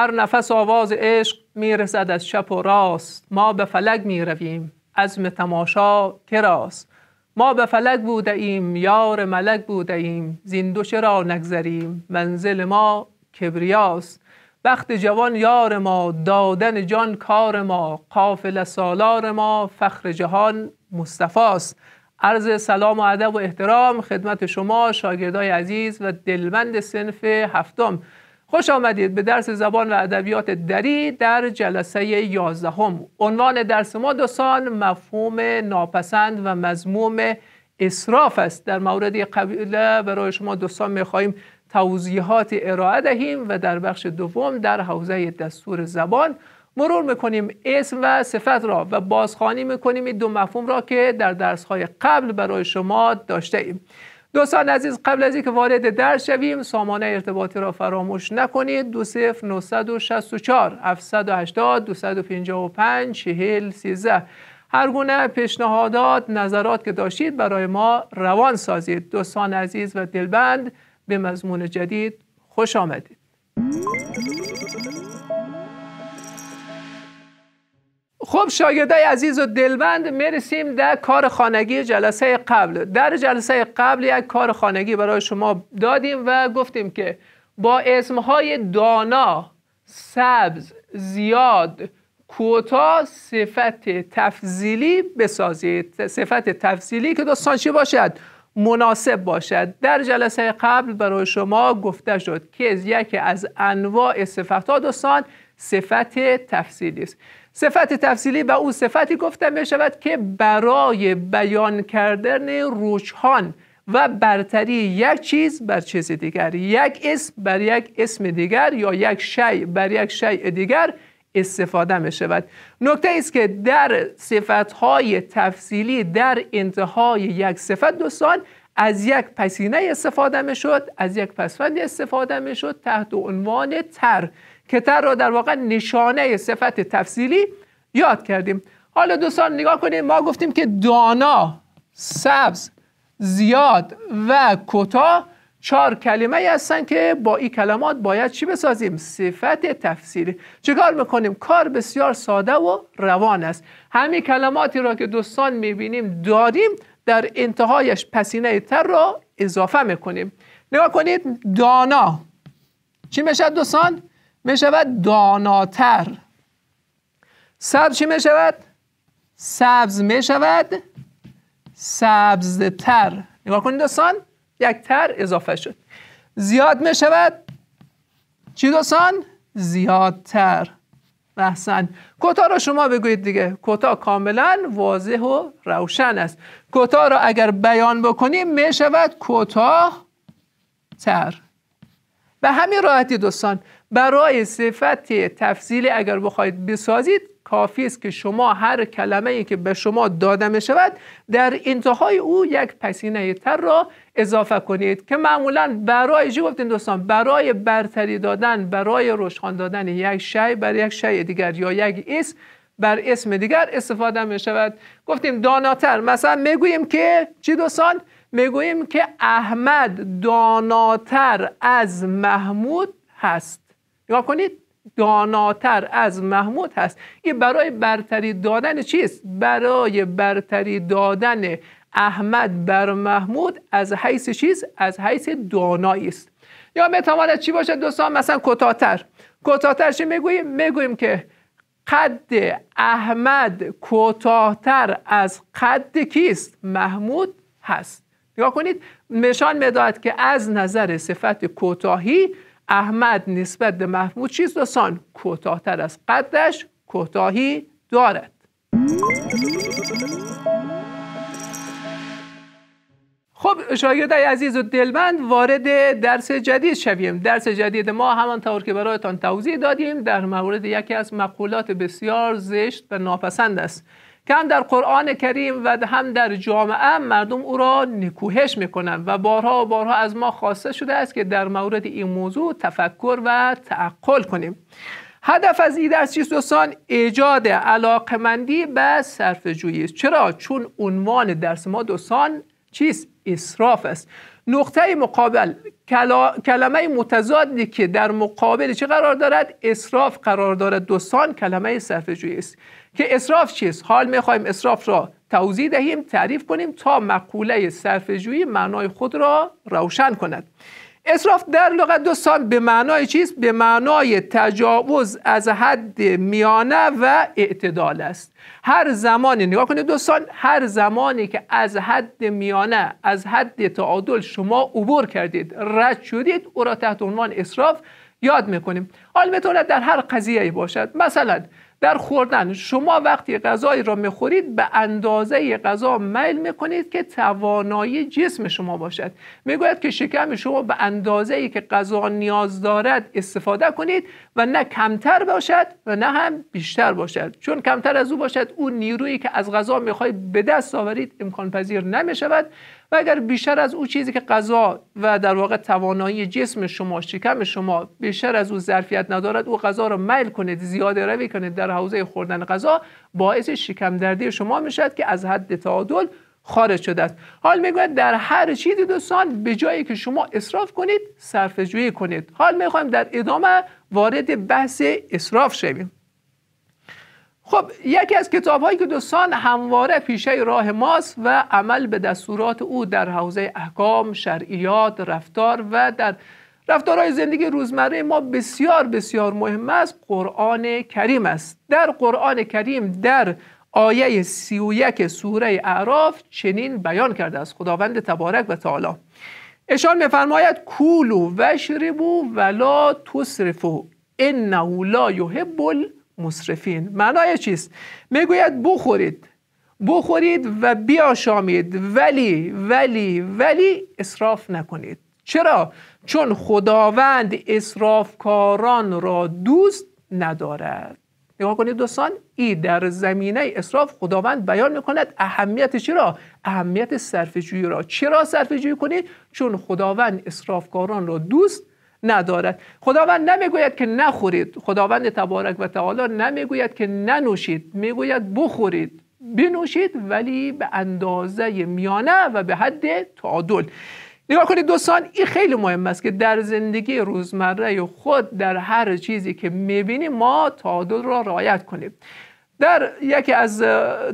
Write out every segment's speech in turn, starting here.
هر نفس آواز عشق میرسد از چپ و راست ما به فلک میرویم عزم تماشا کراست ما به فلک بوده ایم یار ملک بوده ایم را نگذریم منزل ما کبریاست وقت جوان یار ما دادن جان کار ما قافل سالار ما فخر جهان مصطفاست عرض سلام و ادب و احترام خدمت شما شاگردای عزیز و دلمند سنف هفتم خوش آمدید به درس زبان و ادبیات دری در جلسه 11 عنوان درس ما دوستان مفهوم ناپسند و مضموم اصراف است در مورد قبیله برای شما دوستان میخواهیم توضیحات ارائه دهیم و در بخش دوم در حوزه دستور زبان مرور میکنیم اسم و صفت را و بازخانی میکنیم این دو مفهوم را که در درسهای قبل برای شما داشته ایم دوستان عزیز قبل از اینکه وارد درس شویم سامانه ارتباطی را فراموش نکنید 20964 780 255 40 13 هر گونه پیشنهادات نظرات که داشتید برای ما روان سازید دوستان عزیز و دلبند به مضمون جدید خوش آمدید خب شاگردای عزیز و دلبند میرسیم در کار خانگی جلسه قبل در جلسه قبل یک کار خانگی برای شما دادیم و گفتیم که با اسمهای دانا سبز زیاد کوتا صفت تفضیلی بسازید صفت تفضیلی که دوستان چی باشد مناسب باشد در جلسه قبل برای شما گفته شد که یکی از انواع صفت ها دوستان صفت تفصیلی است صفت تفصیلی و او صفتی گفته می شود که برای بیان کردن روشان و برتری یک چیز بر چیز دیگر یک اسم بر یک اسم دیگر یا یک شی بر یک شی دیگر استفاده می شود نکته است که در صفت های تفصیلی در انتهای یک صفت دوستان از یک پسینه استفاده می شود، از یک پسفند استفاده می شود تحت عنوان تر کتر رو در واقع نشانه صفت تفصیلی یاد کردیم حالا دوستان نگاه کنید ما گفتیم که دانا سبز زیاد و کوتاه چهار کلمه هستن که با این کلمات باید چی بسازیم صفت تفسیری چیکار میکنیم کار بسیار ساده و روان است همین کلماتی را که دوستان میبینیم داریم در انتهایش پسینه تر را اضافه میکنیم نگاه کنید دانا چی میشه دوستان شود داناتر سبز چی می شود؟ سبز شود سبزتر نگاه کنید دوستان یک تر اضافه شد زیاد می شود چی دوستان؟ زیادتر احسن کتا را شما بگویید دیگه کتا کاملا واضح و روشن است کتا را اگر بیان بکنیم می شود کتا تر به همین راحتی دوستان برای صفت تفضیل اگر بخواید بسازید کافی است که شما هر کلمه ای که به شما داده می شود در انتهای او یک پسینه تر را اضافه کنید که معمولا برای چی گفتین دوستان برای برتری دادن برای روشخان دادن یک شی بر یک شی دیگر یا یک اسم بر اسم دیگر استفاده می شود گفتیم داناتر مثلا گوییم که چی دوستان گوییم که احمد داناتر از محمود هست نگاه کنید داناتر از محمود هست این برای برتری دادن چیست برای برتری دادن احمد بر محمود از حیث چیز از حیث دانایی است یا میتواند چی باشد دوستان مثلا کوتاهتر. کتاتر چی میگوییم میگوییم که قد احمد کوتاهتر از قد کیست محمود هست نگاه کنید نشان میداد که از نظر صفت کوتاهی احمد نسبت به محمود چیز دوستان کوتاهتر از قدش کوتاهی دارد خب شاگردای عزیز و دلبند وارد درس جدید شویم درس جدید ما همانطور که برایتان توضیح دادیم در مورد یکی از مقولات بسیار زشت و ناپسند است که هم در قرآن کریم و هم در جامعه مردم او را نکوهش میکنند و بارها و بارها از ما خواسته شده است که در مورد این موضوع تفکر و تعقل کنیم هدف از این درس چیست دوستان ایجاد علاقمندی به جویی است چرا چون عنوان درس ما دوستان چیست اسراف است نقطه مقابل کلمه متضادی که در مقابل چه قرار دارد اسراف قرار دارد دوستان کلمه صرفه جویی است که اسراف چیست حال میخوایم اسراف را توضیح دهیم تعریف کنیم تا مقوله صرفه جویی معنای خود را روشن کند اصراف در لغت دو سال به معنای چیست؟ به معنای تجاوز از حد میانه و اعتدال است هر زمانی نگاه کنید دو سال هر زمانی که از حد میانه از حد تعادل شما عبور کردید رد شدید او را تحت عنوان اصراف یاد میکنیم حال میتواند در هر قضیه باشد مثلا در خوردن شما وقتی غذایی را میخورید به اندازه غذا میل میکنید که توانایی جسم شما باشد میگوید که شکم شما به اندازه ای که غذا نیاز دارد استفاده کنید و نه کمتر باشد و نه هم بیشتر باشد چون کمتر از او باشد اون نیرویی که از غذا میخواهید به دست آورید امکان پذیر نمیشود و اگر بیشتر از او چیزی که غذا و در واقع توانایی جسم شما شکم شما بیشتر از او ظرفیت ندارد او غذا را میل کنید زیاده روی کنید در حوزه خوردن غذا باعث شکم دردی شما میشد که از حد تعادل خارج شده است حال میگوید در هر چیزی دوستان به جایی که شما اصراف کنید صرفه کنید حال میخوایم در ادامه وارد بحث اصراف شویم خب یکی از کتاب که دوستان همواره پیشه راه ماست و عمل به دستورات او در حوزه احکام، شرعیات، رفتار و در رفتارهای زندگی روزمره ما بسیار بسیار مهم است قرآن کریم است در قرآن کریم در آیه سی و یک سوره اعراف چنین بیان کرده است خداوند تبارک و تعالی اشان میفرماید کولو و شربو ولا تسرفو انه لا یحب مصرفین معنای چیست میگوید بخورید بخورید و بیاشامید ولی ولی ولی اصراف نکنید چرا چون خداوند اصرافکاران را دوست ندارد نگاه کنید دوستان ای در زمینه اصراف خداوند بیان میکند اهمیت چرا اهمیت سرفجوی را چرا سرفجوی کنید چون خداوند اصرافکاران را دوست ندارد خداوند نمیگوید که نخورید خداوند تبارک و تعالی نمیگوید که ننوشید میگوید بخورید بنوشید ولی به اندازه میانه و به حد تعادل نگاه کنید دوستان این خیلی مهم است که در زندگی روزمره خود در هر چیزی که میبینیم ما تعادل را رعایت کنیم در یکی از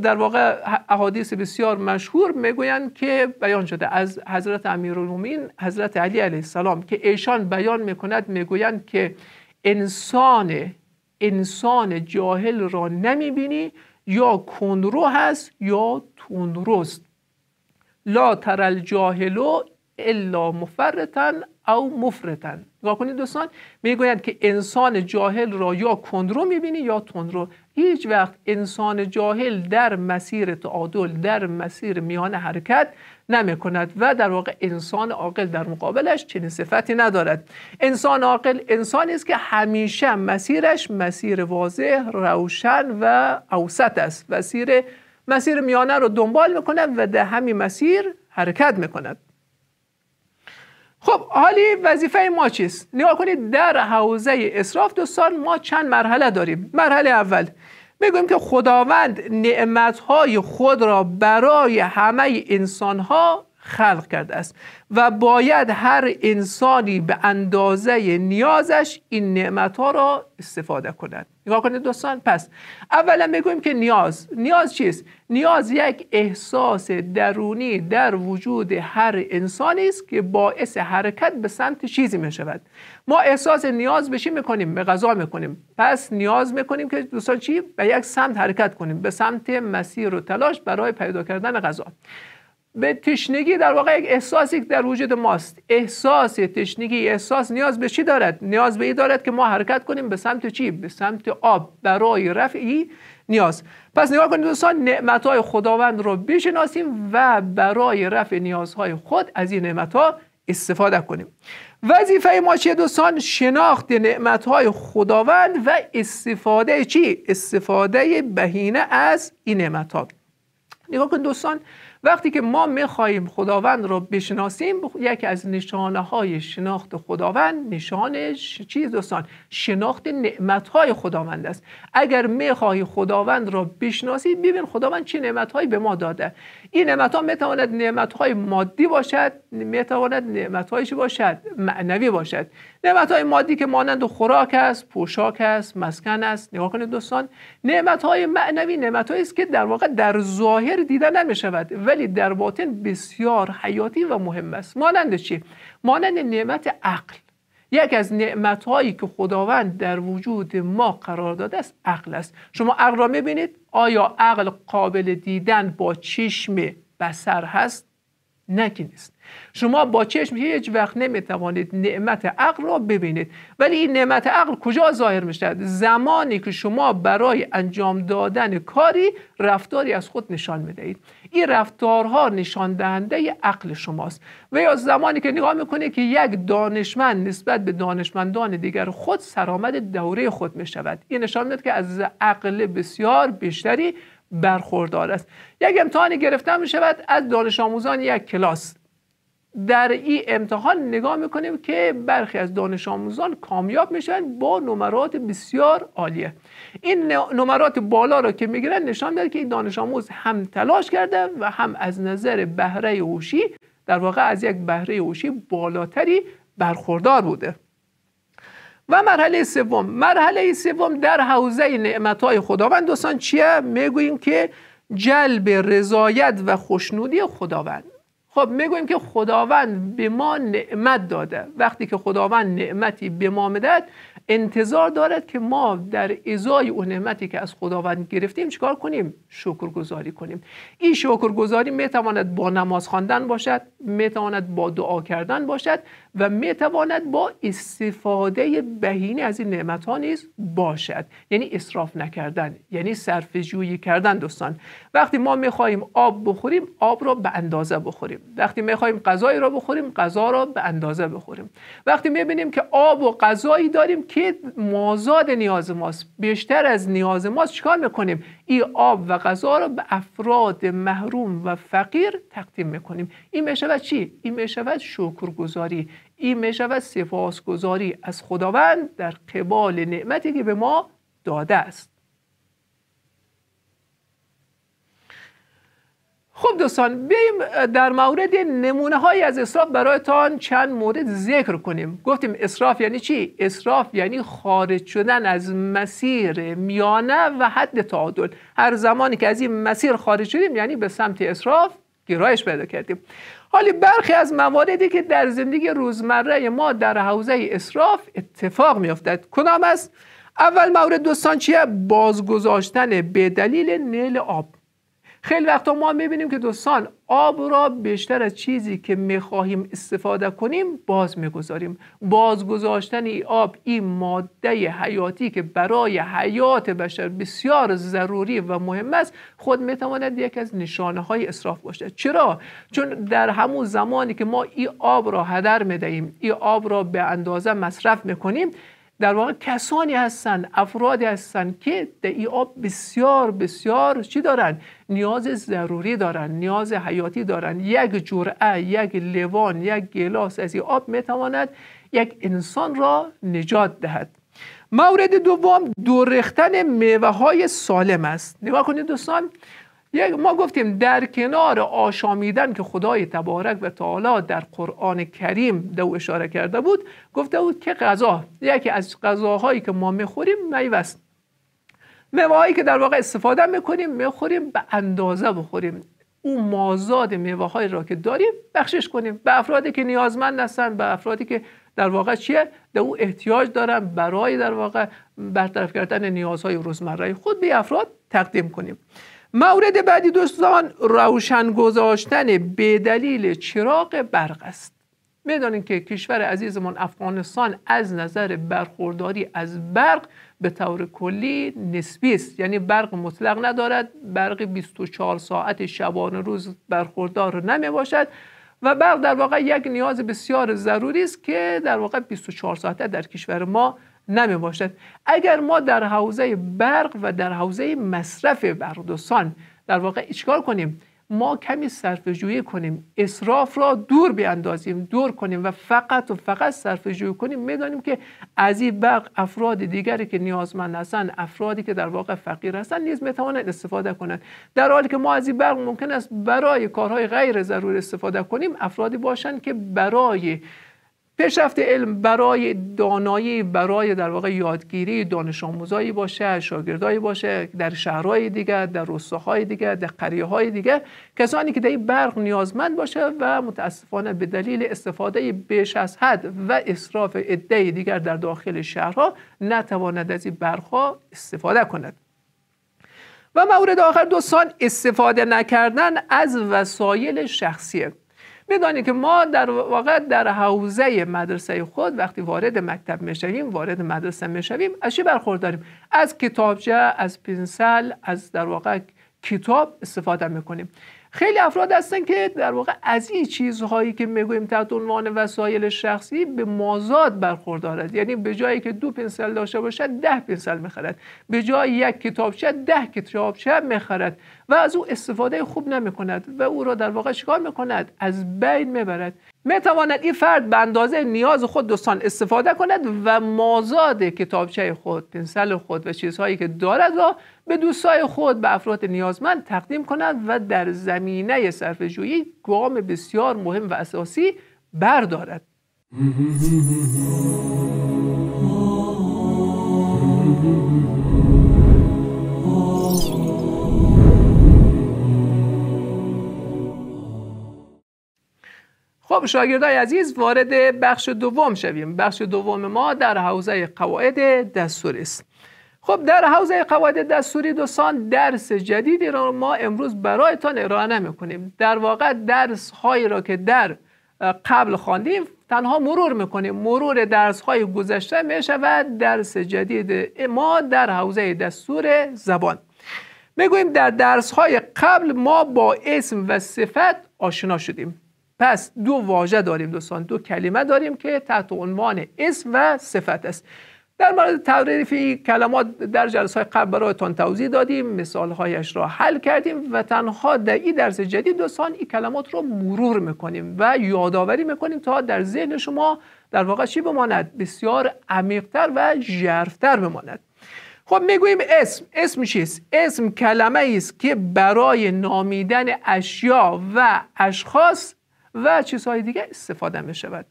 در واقع احادیث بسیار مشهور میگویند که بیان شده از حضرت امیرالمومنین حضرت علی علیه السلام که ایشان بیان میکند میگویند که انسان انسان جاهل را نمیبینی یا کندرو هست یا تندروست لا تر الجاهلو الا مفرتا او مفرتا. نگاه کنید دوستان میگویند که انسان جاهل را یا کندرو میبینی یا تندرو هیچ وقت انسان جاهل در مسیر تعادل در مسیر میان حرکت نمی کند و در واقع انسان عاقل در مقابلش چنین صفتی ندارد انسان عاقل انسانی است که همیشه مسیرش مسیر واضح روشن و اوسط است مسیر مسیر میانه رو دنبال میکند و در همین مسیر حرکت میکند خب حالی وظیفه ما چیست نگاه کنید در حوزه اصراف دوستان ما چند مرحله داریم مرحله اول میگویم که خداوند نعمتهای خود را برای همه انسانها خلق کرده است و باید هر انسانی به اندازه نیازش این نعمت ها را استفاده کند نگاه کنید دوستان پس اولا میگویم که نیاز نیاز چیست نیاز یک احساس درونی در وجود هر انسانی است که باعث حرکت به سمت چیزی می شود ما احساس نیاز به چی میکنیم به غذا میکنیم پس نیاز میکنیم که دوستان چی به یک سمت حرکت کنیم به سمت مسیر و تلاش برای پیدا کردن غذا به تشنگی در واقع یک احساسی در وجود ماست احساس تشنگی احساس نیاز به چی دارد نیاز به این دارد که ما حرکت کنیم به سمت چی به سمت آب برای رفعی نیاز پس نگاه کنید دوستان های خداوند را بشناسیم و برای رفع نیازهای خود از این ها استفاده کنیم وظیفه ما چیه دوستان شناخت های خداوند و استفاده چی استفاده بهینه از این ها نگاه کنید دوستان وقتی که ما میخواهیم خداوند را بشناسیم یکی از نشانه های شناخت خداوند نشانش چیز دوستان شناخت نعمت های خداوند است اگر میخواهی خداوند را بشناسی ببین خداوند چه نعمت هایی به ما داده این نعمت ها میتواند نعمت های مادی باشد میتواند نعمت هایی باشد معنوی باشد نعمت های مادی که مانند خوراک است پوشاک است مسکن است نگاه کنید دوستان نعمت های معنوی نعمت است که در واقع در ظاهر دیده نمی شود ولی در باطن بسیار حیاتی و مهم است مانند چی مانند نعمت عقل یکی از نعمت هایی که خداوند در وجود ما قرار داده است عقل است شما عقل را میبینید آیا عقل قابل دیدن با چشم بسر هست نه نیست شما با چشم هیچ وقت نمیتوانید نعمت عقل را ببینید ولی این نعمت عقل کجا ظاهر میشد زمانی که شما برای انجام دادن کاری رفتاری از خود نشان میدهید این رفتارها نشان دهنده عقل شماست و یا زمانی که نگاه میکنه که یک دانشمند نسبت به دانشمندان دیگر خود سرآمد دوره خود میشود این نشان میدهد که از عقل بسیار بیشتری برخوردار است یک امتحانی گرفته می شود از دانش آموزان یک کلاس در این امتحان نگاه میکنیم که برخی از دانش آموزان کامیاب میشن با نمرات بسیار عالیه این نمرات بالا را که میگیرن نشان میده که این دانش آموز هم تلاش کرده و هم از نظر بهره هوشی در واقع از یک بهره هوشی بالاتری برخوردار بوده و مرحله سوم مرحله سوم در حوزه نعمتهای خداوند دوستان چیه میگوییم که جلب رضایت و خوشنودی خداوند خب میگویم که خداوند به ما نعمت داده وقتی که خداوند نعمتی به ما میداد انتظار دارد که ما در ازای اون نعمتی که از خداوند گرفتیم چیکار کنیم شکرگزاری کنیم این شکرگزاری میتواند با نماز خواندن باشد میتواند با دعا کردن باشد و میتواند با استفاده بهینه از این نعمت ها نیز باشد یعنی اسراف نکردن یعنی صرف جویی کردن دوستان وقتی ما میخواهیم آب بخوریم آب را به اندازه بخوریم وقتی میخواهیم غذای را بخوریم غذا را به اندازه بخوریم وقتی بینیم که آب و غذایی داریم که مازاد نیاز ماست بیشتر از نیاز ماست چکار میکنیم این آب و غذا رو به افراد محروم و فقیر تقدیم میکنیم این میشود چی این میشود شکرگزاری این میشود سفاسگزاری از خداوند در قبال نعمتی که به ما داده است خب دوستان بیایم در مورد نمونه های از اصراف برایتان چند مورد ذکر کنیم گفتیم اصراف یعنی چی؟ اصراف یعنی خارج شدن از مسیر میانه و حد تعادل هر زمانی که از این مسیر خارج شدیم یعنی به سمت اصراف گرایش پیدا کردیم حالی برخی از مواردی که در زندگی روزمره ما در حوزه اصراف اتفاق میافتد کدام است؟ اول مورد دوستان چیه؟ بازگذاشتن به دلیل نیل آب خیلی وقتا ما میبینیم که دوستان آب را بیشتر از چیزی که میخواهیم استفاده کنیم باز میگذاریم گذاشتن این آب این ماده حیاتی که برای حیات بشر بسیار ضروری و مهم است خود میتواند یکی از نشانه های اصراف باشد چرا چون در همون زمانی که ما این آب را هدر میدهیم این آب را به اندازه مصرف میکنیم در واقع کسانی هستند افرادی هستند که در ای آب بسیار بسیار چی دارن نیاز ضروری دارن نیاز حیاتی دارن یک جرعه یک لوان یک گلاس از این آب میتواند یک انسان را نجات دهد مورد دوم دورختن میوه های سالم است نگاه کنید دوستان یک ما گفتیم در کنار آشامیدن که خدای تبارک و تعالی در قرآن کریم دو اشاره کرده بود گفته بود که غذا یکی از غذاهایی که ما میخوریم میوست میوهایی که در واقع استفاده میکنیم میخوریم به اندازه بخوریم او مازاد میوه های را که داریم بخشش کنیم به افرادی که نیازمند هستن به افرادی که در واقع چیه در او احتیاج دارن برای در واقع برطرف کردن نیازهای روزمره خود به افراد تقدیم کنیم مورد بعدی دوستان روشن گذاشتن به دلیل چراغ برق است میدانیم که کشور عزیزمان افغانستان از نظر برخورداری از برق به طور کلی نسبی است یعنی برق مطلق ندارد برق 24 ساعت شبانه روز برخوردار نمی باشد و برق در واقع یک نیاز بسیار ضروری است که در واقع 24 ساعته در کشور ما نمی باشد اگر ما در حوزه برق و در حوزه مصرف برق دوستان در واقع چیکار کنیم ما کمی جویی کنیم اسراف را دور بیاندازیم دور کنیم و فقط و فقط جویی کنیم میدانیم که از این برق افراد دیگری که نیازمند هستند افرادی که در واقع فقیر هستند نیز میتوانند استفاده کنند در حالی که ما از این برق ممکن است برای کارهای غیر ضروری استفاده کنیم افرادی باشند که برای پیشرفت علم برای دانایی برای در واقع یادگیری دانش آموزایی باشه شاگردایی باشه در شهرهای دیگر در روستاهای دیگر در قریه های دیگر کسانی که در برق نیازمند باشه و متاسفانه به دلیل استفاده بیش از حد و اصراف عده دیگر در داخل شهرها نتواند از این ها استفاده کند و مورد آخر دوستان استفاده نکردن از وسایل شخصی. بدانید که ما در واقع در حوزه مدرسه خود وقتی وارد مکتب میشویم وارد مدرسه میشویم از چی برخورداریم از کتابچه از پنسل از در واقع کتاب استفاده میکنیم خیلی افراد هستن که در واقع از این چیزهایی که میگویم تحت عنوان وسایل شخصی به مازاد برخوردارد یعنی به جایی که دو پنسل داشته باشد ده پنسل میخرد به جای یک کتابچه ده کتابچه میخرد و از او استفاده خوب نمیکند و او را در واقع چیکار میکند از بین میبرد میتواند این فرد به اندازه نیاز خود دوستان استفاده کند و مازاد کتابچه خود پنسل خود و چیزهایی که دارد را به دوستای خود به افراد نیازمند تقدیم کند و در زمینه سرفجویی گام بسیار مهم و اساسی بردارد خب شاگردای عزیز وارد بخش دوم شویم بخش دوم ما در حوزه قواعد دستور است خب در حوزه قواعد دستوری دوستان درس جدیدی را ما امروز برایتان ارائه نمیکنیم در واقع درس هایی را که در قبل خواندیم تنها مرور میکنیم مرور درس های گذشته می شود درس جدید ما در حوزه دستور زبان میگوییم در درس های قبل ما با اسم و صفت آشنا شدیم پس دو واژه داریم دوستان دو کلمه داریم که تحت عنوان اسم و صفت است در مورد تعریف کلمات در جلسه قبل برایتان توضیح دادیم مثالهایش را حل کردیم و تنها در این درس جدید دوستان این کلمات را مرور میکنیم و یادآوری میکنیم تا در ذهن شما در واقع چی بماند بسیار عمیقتر و ژرفتر بماند خب میگوییم اسم اسم چیست اسم کلمه است که برای نامیدن اشیا و اشخاص و چیزهای دیگه استفاده می شود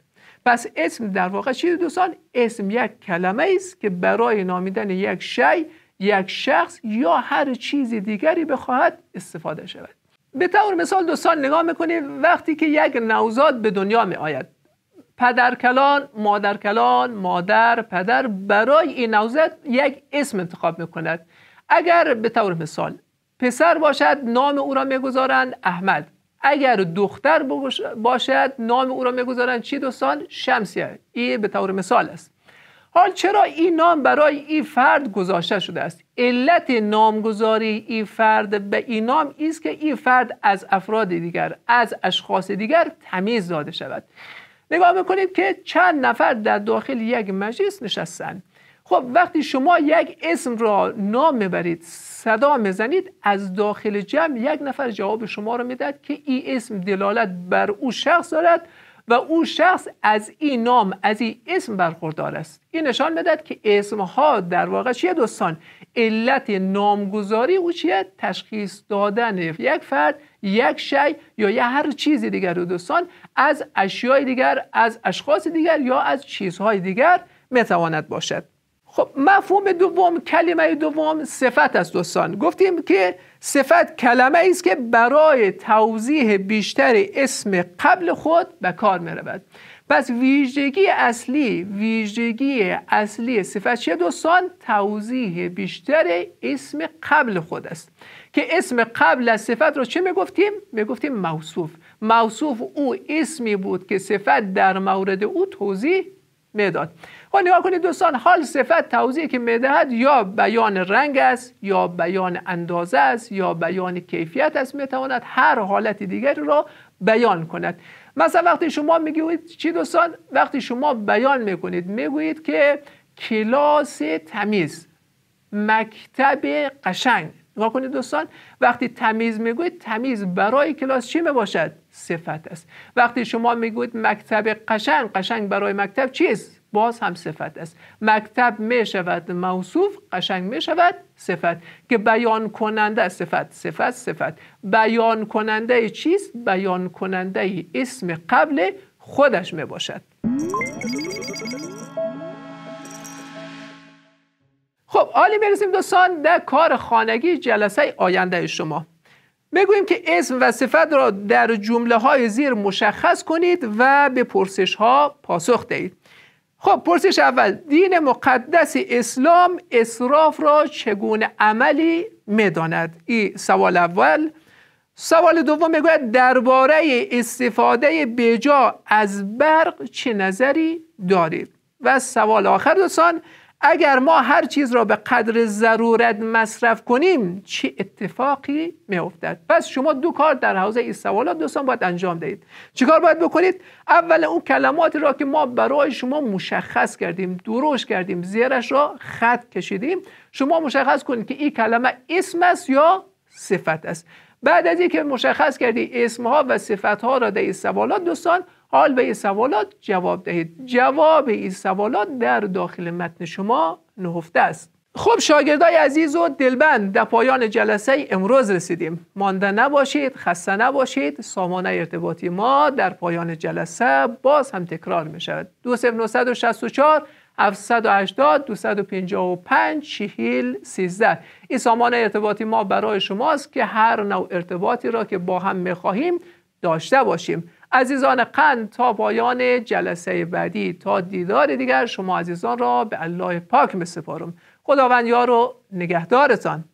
پس اسم در واقع چی دوستان اسم یک کلمه است که برای نامیدن یک شی یک شخص یا هر چیز دیگری بخواهد استفاده شود به طور مثال دوستان نگاه میکنیم وقتی که یک نوزاد به دنیا می آید پدر کلان، مادر کلان، مادر، پدر برای این نوزاد یک اسم انتخاب میکند اگر به طور مثال پسر باشد نام او را میگذارند احمد اگر دختر باشد نام او را میگذارند چی دوستان شمسیه ای به طور مثال است حال چرا این نام برای این فرد گذاشته شده است علت نامگذاری این فرد به این نام است که این فرد از افراد دیگر از اشخاص دیگر تمیز داده شود نگاه بکنید که چند نفر در داخل یک مجلس نشستند خب وقتی شما یک اسم را نام میبرید صدا میزنید از داخل جمع یک نفر جواب شما رو میدهد که این اسم دلالت بر او شخص دارد و او شخص از این نام از این اسم برخوردار است این نشان میدهد که اسم ها در واقع چیه دوستان علت نامگذاری او چیه تشخیص دادن یک فرد یک شی یا یه هر چیز دیگر دوستان از اشیای دیگر از اشخاص دیگر یا از چیزهای دیگر میتواند باشد خب مفهوم دوم کلمه دوم صفت است دوستان گفتیم که صفت کلمه است که برای توضیح بیشتر اسم قبل خود به کار می رود پس ویژگی اصلی ویژگی اصلی صفت چیه دوستان توضیح بیشتر اسم قبل خود است که اسم قبل از صفت رو چه می گفتیم موصوف موصوف او اسمی بود که صفت در مورد او توضیح میداد خب نگاه کنید دوستان حال صفت توضیح که میدهد یا بیان رنگ است یا بیان اندازه است یا بیان کیفیت است میتواند هر حالت دیگری را بیان کند مثلا وقتی شما میگویید چی دوستان وقتی شما بیان میکنید میگویید که کلاس تمیز مکتب قشنگ نگاه کنید دوستان وقتی تمیز میگوید تمیز برای کلاس چی میباشد صفت است وقتی شما میگوید مکتب قشنگ قشنگ برای مکتب چیست باز هم صفت است مکتب می شود موصوف قشنگ می شود صفت که بیان کننده صفت صفت صفت بیان کننده چیست بیان کننده اسم قبل خودش می باشد خب حالی برسیم دوستان در کار خانگی جلسه آینده شما بگوییم که اسم و صفت را در جمله های زیر مشخص کنید و به پرسش ها پاسخ دهید خب پرسش اول دین مقدس اسلام اصراف را چگونه عملی میداند این سوال اول سوال دوم میگوید درباره استفاده بجا از برق چه نظری دارید و سوال آخر دوستان اگر ما هر چیز را به قدر ضرورت مصرف کنیم چه اتفاقی میافتد پس شما دو کار در حوزه این سوالات دوستان باید انجام دهید کار باید بکنید اول اون کلماتی را که ما برای شما مشخص کردیم دروش کردیم زیرش را خط کشیدیم شما مشخص کنید که این کلمه اسم است یا صفت است بعد از اینکه مشخص کردی اسمها و ها را در این سوالات دوستان حال به این سوالات جواب دهید جواب این سوالات در داخل متن شما نهفته است خب شاگردای عزیز و دلبند در پایان جلسه امروز رسیدیم مانده نباشید خسته نباشید سامانه ارتباطی ما در پایان جلسه باز هم تکرار می شود 2964 780 255 40 این سامانه ارتباطی ما برای شماست که هر نوع ارتباطی را که با هم خواهیم داشته باشیم عزیزان قند تا پایان جلسه بعدی تا دیدار دیگر شما عزیزان را به الله پاک می خداوند یار و نگهدارتان